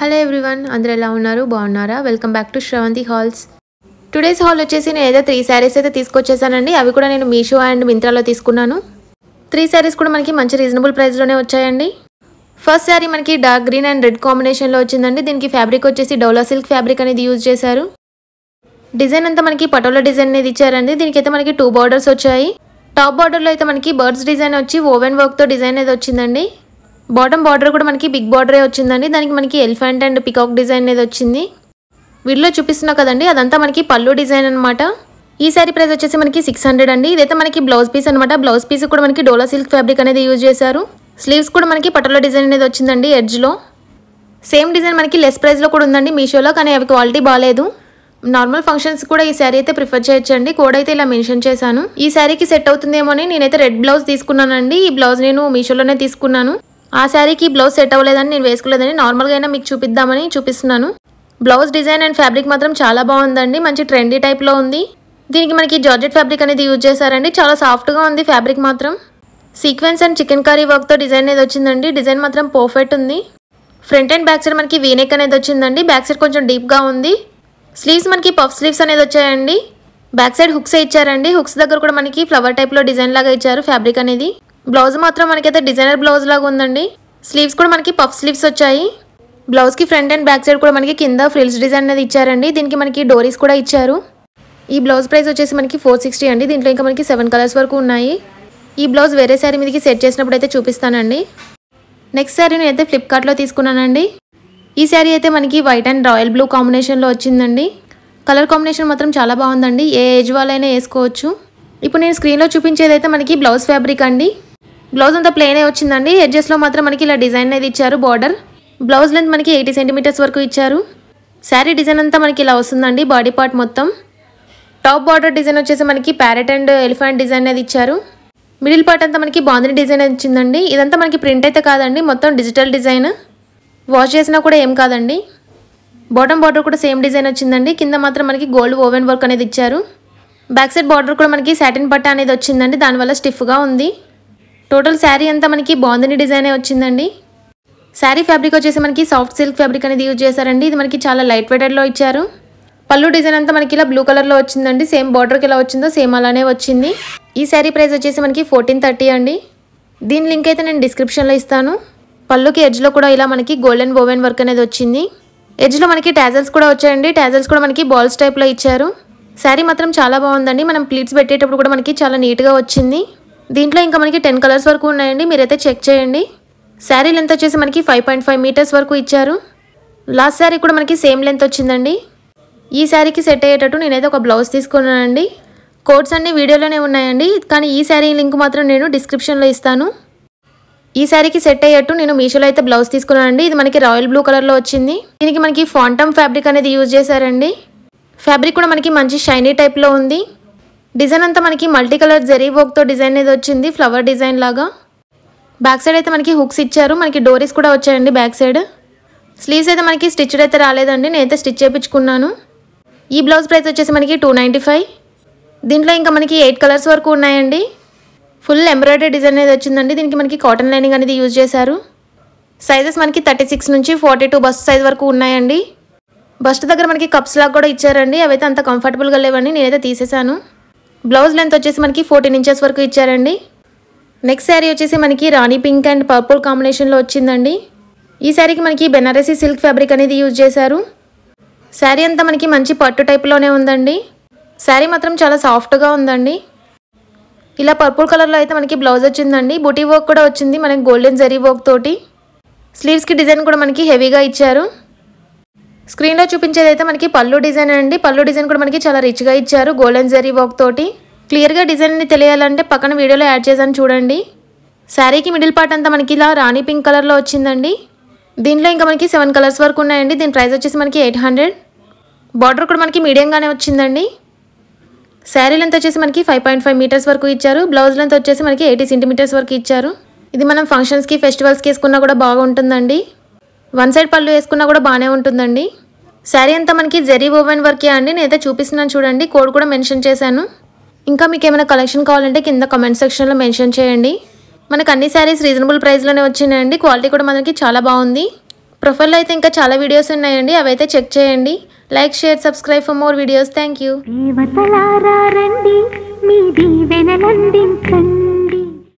hello everyone అందరు ఎలా ఉన్నారు బాగున్నారా welcome back to Sravanthi hauls today's haul వచ్చేసి నేను ఏదో త్రీ శారీస్ అయితే తీసుకొచ్చేసానండి అవి కూడా నేను మీషో అండ్ మింత్రాలో తీసుకున్నాను త్రీ శారీస్ కూడా మనకి మంచి రీజనబుల్ ప్రైస్లోనే వచ్చాయండి ఫస్ట్ శారీ మనకి డార్క్ గ్రీన్ అండ్ రెడ్ కాంబినేషన్లో వచ్చిందండి దీనికి ఫ్యాబ్రిక్ వచ్చేసి డౌలా సిల్క్ ఫ్యాబ్రిక్ అనేది యూజ్ చేశారు డిజైన్ అంతా మనకి పటోలా డిజైన్ అనేది ఇచ్చారండి దీనికైతే మనకి టూ బార్డర్స్ వచ్చాయి టాప్ బార్డర్లో అయితే మనకి బర్డ్స్ డిజైన్ వచ్చి ఓవెన్ వర్క్తో డిజైన్ అనేది వచ్చిందండి బాటమ్ బార్డర్ కూడా మనకి బిగ్ బార్డరే వచ్చిందండి దానికి మనకి ఎలిఫెంట్ అండ్ పికాక్ డిజైన్ అనేది వచ్చింది వీడియోలో చూపిస్తున్నా కదండి అదంతా మనకి పళ్ళు డిజైన్ అనమాట ఈ శారీ ప్రైస్ వచ్చేసి మనకి సిక్స్ హండ్రెడ్ అండి ఇదైతే మనకి బ్లౌజ్ పీస్ అనమాట బ్లౌజ్ పీస్ కూడా మనకి డోలా సిల్క్ ఫ్యాబ్రిక్ అనేది యూజ్ చేశారు స్లీవ్స్ కూడా మనకి పట్టలో డిజైన్ అనేది వచ్చిందండి ఎడ్జ్లో సేమ్ డిజైన్ మనకి లెస్ ప్రైస్లో కూడా ఉందండి మీషోలో కానీ అవి క్వాలిటీ బాగాలేదు నార్మల్ ఫంక్షన్స్ కూడా ఈ శారీ అయితే ప్రిఫర్ చేయొచ్చండి కోడ్ అయితే ఇలా మెన్షన్ చేశాను ఈ శారీకి సెట్ అవుతుందేమో అని నేనైతే రెడ్ బ్లౌజ్ తీసుకున్నానండి ఈ బ్లౌజ్ నేను మీషోలోనే తీసుకున్నాను ఆ శారీకి బ్లౌజ్ సెట్ అవ్వలేదని నేను వేసుకోలేదని నార్మల్గా అయినా మీకు చూపిద్దామని చూపిస్తున్నాను బ్లౌజ్ డిజైన్ అండ్ ఫ్యాబ్రిక్ మాత్రం చాలా బాగుందండి మంచి ట్రెండీ టైప్లో ఉంది దీనికి మనకి జార్జెట్ ఫ్యాబ్రిక్ అనేది యూజ్ చేశారండి చాలా సాఫ్ట్గా ఉంది ఫ్యాబ్రిక్ మాత్రం సీక్వెన్స్ అండ్ చికెన్ కర్రీ వర్క్తో డిజైన్ అనేది వచ్చిందండి డిజైన్ మాత్రం పర్ఫెక్ట్ ఉంది ఫ్రంట్ అండ్ బ్యాక్ సైడ్ మనకి వీనెక్ అనేది వచ్చిందండి బ్యాక్ సైడ్ కొంచెం డీప్గా ఉంది స్లీవ్స్ మనకి పఫ్ స్లీవ్స్ అనేది వచ్చాయండి బ్యాక్ సైడ్ హుక్స్ ఇచ్చారండి హుక్స్ దగ్గర కూడా మనకి ఫ్లవర్ టైప్లో డిజైన్ లాగా ఇచ్చారు ఫ్యాబ్రిక్ అనేది బ్లౌజ్ మాత్రం మనకైతే డిజైనర్ బ్లౌజ్ లాగా ఉందండి స్లీవ్స్ కూడా మనకి పఫ్ స్లీవ్స్ వచ్చాయి బ్లౌజ్కి ఫ్రంట్ అండ్ బ్యాక్ సైడ్ కూడా మనకి కింద ఫ్రిల్స్ డిజైన్ అనేది ఇచ్చారండి దీనికి మనకి డోరీస్ కూడా ఇచ్చారు ఈ బ్లౌజ్ ప్రైస్ వచ్చేసి మనకి ఫోర్ సిక్స్టీ అండి దీంట్లో ఇంకా మనకి సెవెన్ కలర్స్ వరకు ఉన్నాయి ఈ బ్లౌజ్ వేరే శారీ మీదకి సెట్ చేసినప్పుడు అయితే చూపిస్తానండి నెక్స్ట్ శారీ నేనైతే ఫ్లిప్కార్ట్లో తీసుకున్నానండి ఈ శారీ అయితే మనకి వైట్ అండ్ రాయల్ బ్లూ కాంబినేషన్లో వచ్చిందండి కలర్ కాంబినేషన్ మాత్రం చాలా బాగుందండి ఏ ఏజ్ వాళ్ళైనా వేసుకోవచ్చు ఇప్పుడు నేను స్క్రీన్లో చూపించేది అయితే మనకి బ్లౌజ్ ఫ్యాబ్రిక్ అండి బ్లౌజ్ అంతా ప్లెయిన్ వచ్చిందండి ఎడ్జెస్లో మాత్రం మనకి ఇలా డిజైన్ అనేది ఇచ్చారు బార్డర్ బ్లౌజ్ లెంత్ మనకి ఎయిటీ సెంటీమీటర్స్ వరకు ఇచ్చారు శారీ డిజైన్ అంతా మనకి ఇలా వస్తుందండి బాడీ పార్ట్ మొత్తం టాప్ బార్డర్ డిజైన్ వచ్చేసి మనకి ప్యారెట్ అండ్ ఎలిఫెంట్ డిజైన్ అనేది ఇచ్చారు మిడిల్ పార్ట్ అంతా మనకి బాంధని డిజైన్ వచ్చిందండి ఇదంతా మనకి ప్రింట్ అయితే కాదండి మొత్తం డిజిటల్ డిజైన్ వాష్ చేసినా కూడా ఏం కాదండి బాటమ్ బార్డర్ కూడా సేమ్ డిజైన్ వచ్చిందండి కింద మాత్రం మనకి గోల్డ్ ఓవెన్ వర్క్ అనేది ఇచ్చారు బ్యాక్ సైడ్ బార్డర్ కూడా మనకి సాటిన్ పట్ట అనేది వచ్చిందండి దానివల్ల స్టిఫ్గా ఉంది టోటల్ శారీ అంతా మనకి బాగుందని డిజైనే వచ్చిందండి శారీ ఫ్యాబ్రిక్ వచ్చేసి మనకి సాఫ్ట్ సిల్క్ ఫ్యాబ్రిక్ అనేది యూజ్ చేశారండి ఇది మనకి చాలా లైట్ వెయిటెడ్లో ఇచ్చారు పళ్ళు డిజైన్ అంతా మనకి ఇలా బ్లూ కలర్లో వచ్చిందండి సేమ్ బార్డర్కి ఎలా వచ్చిందో సేమ్ అలానే వచ్చింది ఈ శారీ ప్రైస్ వచ్చేసి మనకి ఫోర్టీన్ థర్టీ అండి దీని లింక్ అయితే నేను డిస్క్రిప్షన్లో ఇస్తాను పళ్ళుకి ఎడ్జ్లో కూడా ఇలా మనకి గోల్డెన్ ఓవెన్ వర్క్ అనేది వచ్చింది ఎడ్జ్లో మనకి ట్యాజల్స్ కూడా వచ్చాయండి ట్యాజల్స్ కూడా మనకి బాల్స్ టైప్లో ఇచ్చారు శారీ మాత్రం చాలా బాగుందండి మనం ప్లీట్స్ పెట్టేటప్పుడు కూడా మనకి చాలా నీట్గా వచ్చింది దీంట్లో ఇంకా మనకి టెన్ కలర్స్ వరకు ఉన్నాయండి మీరైతే చెక్ చేయండి శారీ లెంత్ వచ్చేసి మనకి ఫైవ్ పాయింట్ ఫైవ్ మీటర్స్ వరకు ఇచ్చారు లాస్ట్ శారీ కూడా మనకి సేమ్ లెంత్ వచ్చిందండి ఈ శారీకి సెట్ అయ్యేటట్టు నేనైతే ఒక బ్లౌజ్ తీసుకున్నానండి కోడ్స్ అన్నీ వీడియోలోనే ఉన్నాయండి కానీ ఈ శారీ లింక్ మాత్రం నేను డిస్క్రిప్షన్లో ఇస్తాను ఈ శారీకి సెట్ అయ్యేట్టు నేను మీషోలో అయితే బ్లౌజ్ తీసుకున్నానండి ఇది మనకి రాయల్ బ్లూ కలర్లో వచ్చింది దీనికి మనకి ఫాంటమ్ ఫ్యాబ్రిక్ అనేది యూజ్ చేశారండి ఫ్యాబ్రిక్ కూడా మనకి మంచి షైనీ టైప్లో ఉంది డిజైన్ అంతా మనకి మల్టీ కలర్ జరీ వర్క్తో డిజైన్ అనేది వచ్చింది ఫ్లవర్ డిజైన్ లాగా బ్యాక్ సైడ్ అయితే మనకి హుక్స్ ఇచ్చారు మనకి డోరీస్ కూడా వచ్చాయండి బ్యాక్ సైడ్ స్లీవ్స్ అయితే మనకి స్టిచ్డ్ అయితే రాలేదండి నేనైతే స్టిచ్ చేయించుకున్నాను ఈ బ్లౌజ్ ప్రైస్ వచ్చేసి మనకి టూ దీంట్లో ఇంకా మనకి ఎయిట్ కలర్స్ వరకు ఉన్నాయండి ఫుల్ ఎంబ్రాయిడరీ డిజైన్ అనేది వచ్చిందండి దీనికి మనకి కాటన్ లైనింగ్ అనేది యూజ్ చేశారు సైజెస్ మనకి థర్టీ సిక్స్ నుంచి ఫార్టీ టూ బస్ట్ సైజ్ వరకు ఉన్నాయండి బస్ట్ దగ్గర మనకి కప్స్ లాగా కూడా ఇచ్చారండి అవైతే అంత కంఫర్టబుల్గా లేవండి నేనైతే తీసేశాను బ్లౌజ్ లెంత్ వచ్చేసి మనకి ఫోర్టీన్ ఇంచెస్ వరకు ఇచ్చారండి నెక్స్ట్ శారీ వచ్చేసి మనకి రాణి పింక్ అండ్ పర్పుల్ కాంబినేషన్లో వచ్చిందండి ఈ శారీకి మనకి బెనారసీ సిల్క్ ఫ్యాబ్రిక్ అనేది యూజ్ చేశారు శారీ అంతా మనకి మంచి పట్టు టైప్లోనే ఉందండి శారీ మాత్రం చాలా సాఫ్ట్గా ఉందండి ఇలా పర్పుల్ కలర్లో అయితే మనకి బ్లౌజ్ వచ్చిందండి బుటీ వర్క్ కూడా వచ్చింది మనకి గోల్డెన్ జరీ వర్క్ తోటి స్లీవ్స్కి డిజైన్ కూడా మనకి హెవీగా ఇచ్చారు స్క్రీన్లో చూపించేది అయితే మనకి పళ్ళు డిజైన్ అండి పళ్ళు డిజైన్ కూడా మనకి చాలా రిచ్గా ఇచ్చారు గోల్డెన్ జరీ వర్క్ తోటి క్లియర్గా డిజైన్ని తెలియాలంటే పక్కన వీడియోలో యాడ్ చేశాను చూడండి శారీకి మిడిల్ పార్ట్ అంతా మనకి ఇలా రాణి పింక్ కలర్లో వచ్చిందండి దీంట్లో ఇంకా మనకి సెవెన్ కలర్స్ వరకు ఉన్నాయండి దీని ప్రైస్ వచ్చేసి మనకి ఎయిట్ హండ్రెడ్ బార్డర్ కూడా మనకి మీడియంగానే వచ్చిందండి శారీ లెంత్ వచ్చేసి మనకి ఫైవ్ పాయింట్ ఫైవ్ మీటర్స్ వరకు ఇచ్చారు బ్లౌజ్ లెంత్ వచ్చేసి మనకి ఎయిటీ సెంటీమీటర్స్ వరకు ఇచ్చారు ఇది మనం ఫంక్షన్స్కి ఫెస్టివల్స్కి వేసుకున్నా కూడా బాగుంటుందండి వన్ సైడ్ పళ్ళు వేసుకున్నా కూడా బాగానే ఉంటుందండి శారీ అంతా మనకి జెరీ ఓవెన్ వర్కే అండి నేనైతే చూపిస్తున్నాను చూడండి కోడ్ కూడా మెన్షన్ చేశాను ఇంకా మీకు ఏమైనా కలెక్షన్ కావాలంటే కింద కమెంట్ సెక్షన్లో మెన్షన్ చేయండి మనకు అన్ని శారీస్ రీజనబుల్ ప్రైస్లోనే వచ్చినాయండి క్వాలిటీ కూడా మనకి చాలా బాగుంది ప్రొఫైల్లో అయితే ఇంకా చాలా వీడియోస్ ఉన్నాయండి అవి అయితే చెక్ చేయండి like share subscribe for more videos thank you